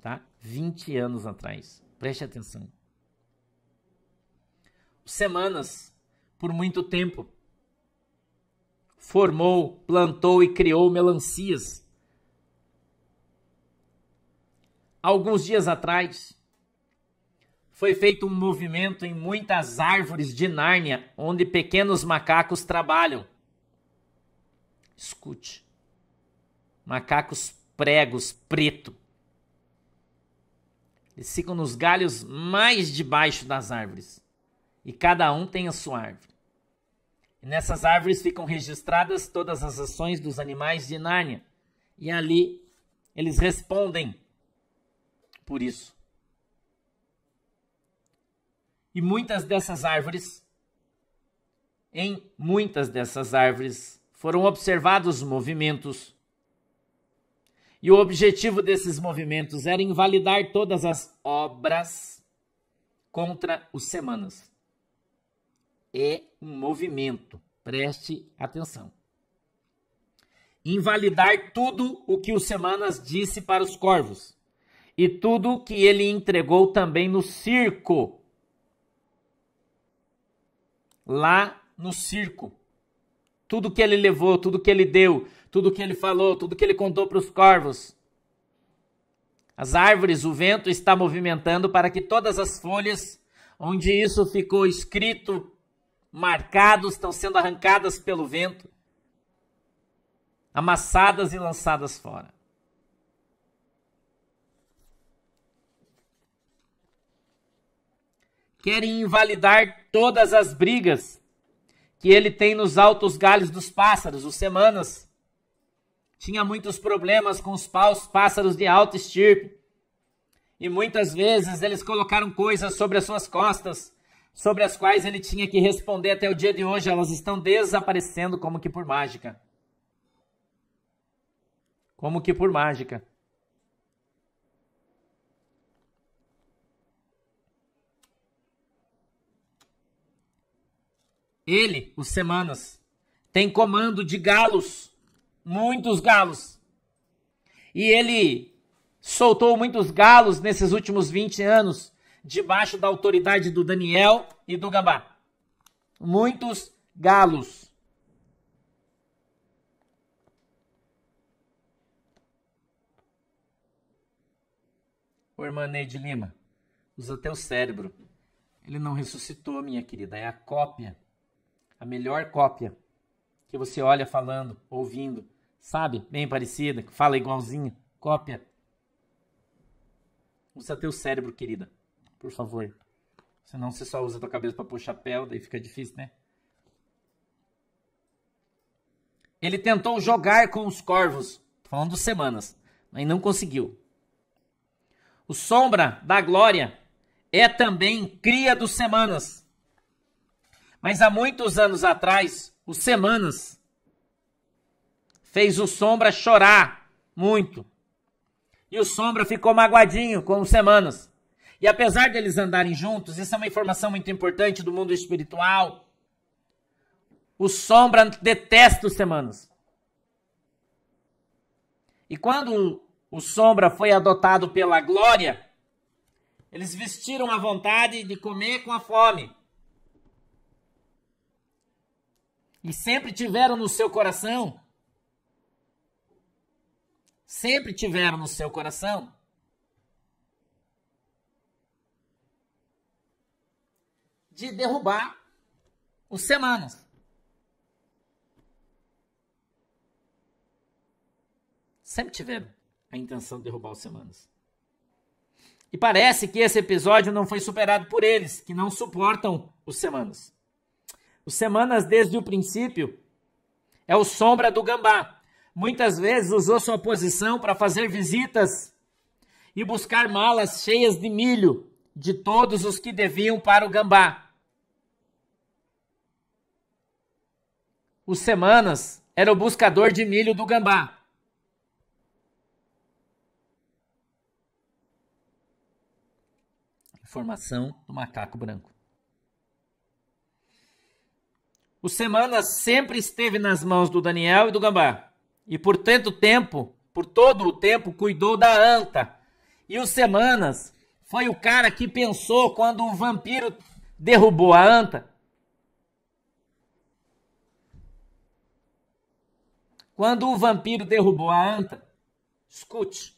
tá? 20 anos atrás. Preste atenção. Semanas, por muito tempo, formou, plantou e criou melancias. Alguns dias atrás, foi feito um movimento em muitas árvores de Nárnia, onde pequenos macacos trabalham. Escute. Macacos pregos preto eles ficam nos galhos mais debaixo das árvores. E cada um tem a sua árvore. E nessas árvores ficam registradas todas as ações dos animais de Nárnia. E ali eles respondem por isso. E muitas dessas árvores, em muitas dessas árvores, foram observados movimentos e o objetivo desses movimentos era invalidar todas as obras contra os semanas. É um movimento, preste atenção. Invalidar tudo o que os semanas disse para os corvos e tudo o que ele entregou também no circo. Lá no circo. Tudo que ele levou, tudo que ele deu, tudo que ele falou, tudo que ele contou para os corvos. As árvores, o vento está movimentando para que todas as folhas onde isso ficou escrito, marcado, estão sendo arrancadas pelo vento, amassadas e lançadas fora. Querem invalidar todas as brigas que ele tem nos altos galhos dos pássaros, os semanas tinha muitos problemas com os paus, pássaros de alto estirpe. E muitas vezes eles colocaram coisas sobre as suas costas, sobre as quais ele tinha que responder até o dia de hoje. Elas estão desaparecendo como que por mágica. Como que por mágica. Ele, os Semanas, tem comando de galos muitos galos. E ele soltou muitos galos nesses últimos 20 anos, debaixo da autoridade do Daniel e do Gabá. Muitos galos. Ô, irmã Neide Lima, usa teu cérebro. Ele não ressuscitou, minha querida. É a cópia, a melhor cópia que você olha falando, ouvindo sabe? Bem parecida, que fala igualzinho, cópia. Usa teu cérebro, querida, por favor. Senão você só usa tua cabeça para pôr chapéu, daí fica difícil, né? Ele tentou jogar com os corvos, falando dos semanas, mas não conseguiu. O sombra da glória é também cria dos semanas. Mas há muitos anos atrás, os semanas fez o Sombra chorar muito. E o Sombra ficou magoadinho com os Semanas. E apesar deles de andarem juntos, isso é uma informação muito importante do mundo espiritual. O Sombra detesta os Semanas. E quando o Sombra foi adotado pela Glória, eles vestiram a vontade de comer com a fome. E sempre tiveram no seu coração sempre tiveram no seu coração. De derrubar os semanas. Sempre tiveram a intenção de derrubar os semanas. E parece que esse episódio não foi superado por eles, que não suportam os semanas. Os semanas, desde o princípio, é o sombra do gambá muitas vezes usou sua posição para fazer visitas e buscar malas cheias de milho de todos os que deviam para o gambá. Os Semanas era o buscador de milho do gambá. Informação do macaco branco. O Semanas sempre esteve nas mãos do Daniel e do gambá e por tanto tempo, por todo o tempo, cuidou da anta. E o Semanas foi o cara que pensou quando o vampiro derrubou a anta. Quando o vampiro derrubou a anta, escute.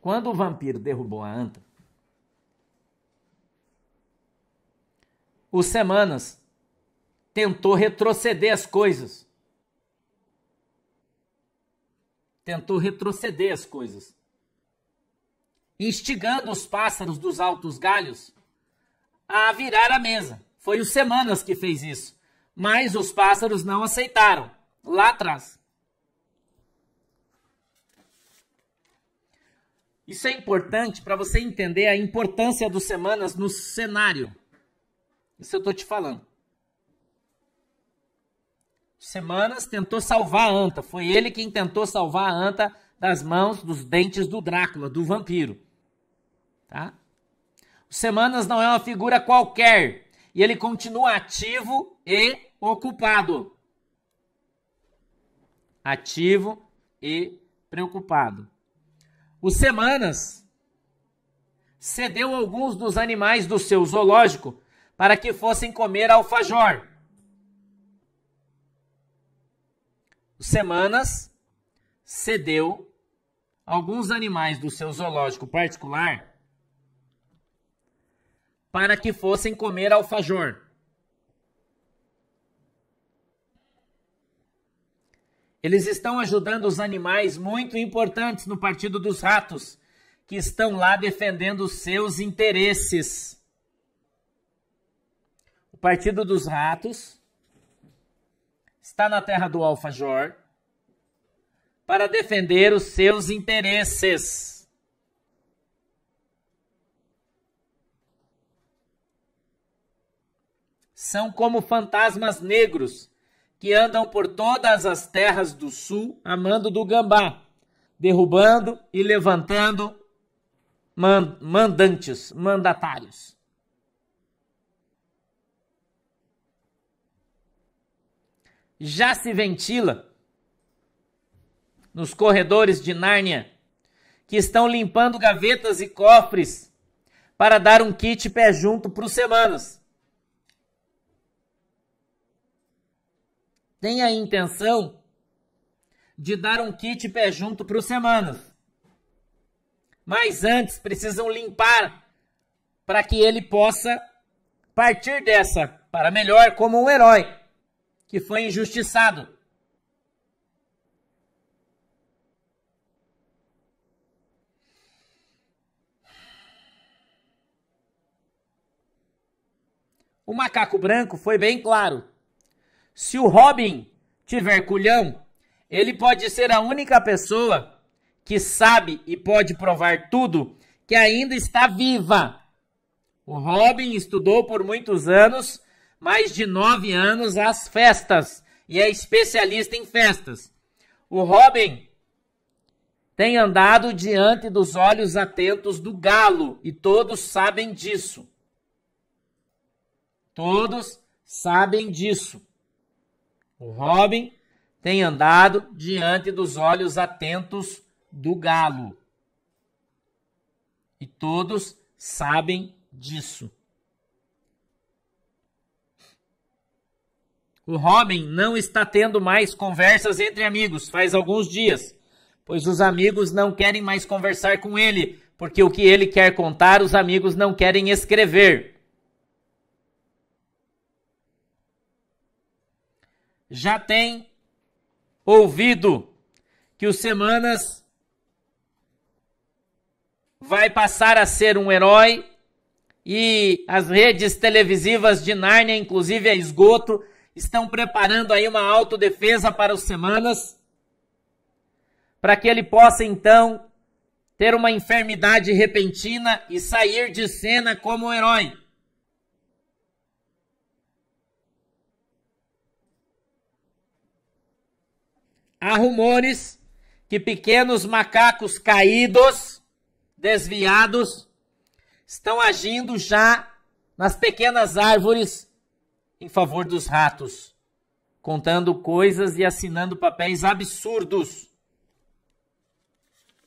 Quando o vampiro derrubou a anta, os Semanas tentou retroceder as coisas. Tentou retroceder as coisas. Instigando os pássaros dos altos galhos a virar a mesa. Foi o Semanas que fez isso. Mas os pássaros não aceitaram. Lá atrás. Isso é importante para você entender a importância dos Semanas no cenário. Isso eu estou te falando semanas, tentou salvar a anta. Foi ele quem tentou salvar a anta das mãos dos dentes do Drácula, do vampiro. Tá? O Semanas não é uma figura qualquer. E ele continua ativo e ocupado. Ativo e preocupado. O Semanas cedeu alguns dos animais do seu zoológico para que fossem comer alfajor. semanas, cedeu alguns animais do seu zoológico particular para que fossem comer alfajor. Eles estão ajudando os animais muito importantes no Partido dos Ratos, que estão lá defendendo os seus interesses. O Partido dos Ratos está na terra do alfajor para defender os seus interesses. São como fantasmas negros que andam por todas as terras do sul a mando do gambá, derrubando e levantando mandantes, mandatários. já se ventila nos corredores de Nárnia que estão limpando gavetas e cofres para dar um kit pé junto para os semanas. Tem a intenção de dar um kit pé junto para os semanas. Mas antes precisam limpar para que ele possa partir dessa para melhor como um herói que foi injustiçado. O macaco branco foi bem claro. Se o Robin tiver culhão, ele pode ser a única pessoa que sabe e pode provar tudo que ainda está viva. O Robin estudou por muitos anos mais de nove anos às festas e é especialista em festas. O Robin tem andado diante dos olhos atentos do galo e todos sabem disso. Todos sabem disso. O Robin tem andado diante dos olhos atentos do galo. E todos sabem disso. O Robin não está tendo mais conversas entre amigos faz alguns dias, pois os amigos não querem mais conversar com ele, porque o que ele quer contar, os amigos não querem escrever. Já tem ouvido que o Semanas vai passar a ser um herói e as redes televisivas de Nárnia, inclusive a esgoto, estão preparando aí uma autodefesa para os semanas, para que ele possa então ter uma enfermidade repentina e sair de cena como um herói. Há rumores que pequenos macacos caídos, desviados, estão agindo já nas pequenas árvores em favor dos ratos, contando coisas e assinando papéis absurdos